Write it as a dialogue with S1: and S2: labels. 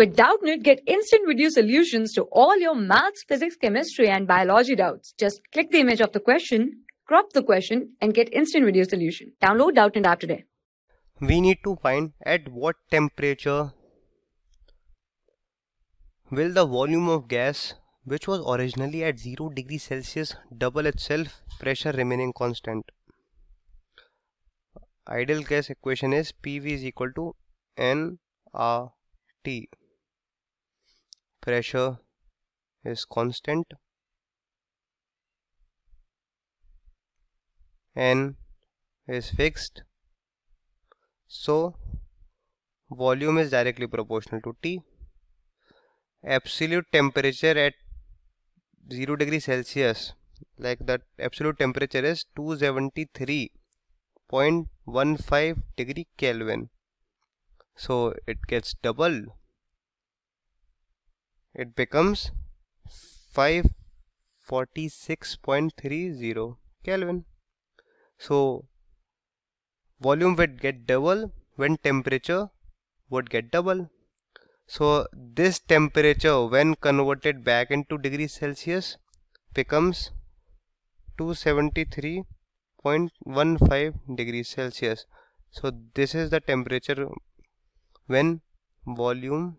S1: With Doubtnit, get instant video solutions to all your maths, physics, chemistry, and biology doubts. Just click the image of the question, crop the question, and get instant video solution. Download Doubtnit app today.
S2: We need to find at what temperature will the volume of gas which was originally at 0 degree Celsius double itself pressure remaining constant. Ideal gas equation is PV is equal to nRT pressure is constant n is fixed so volume is directly proportional to T absolute temperature at 0 degree Celsius like that absolute temperature is 273.15 degree Kelvin so it gets doubled it becomes 546.30 Kelvin. So volume would get double when temperature would get double. So this temperature when converted back into degrees Celsius becomes 273.15 degrees Celsius. So this is the temperature when volume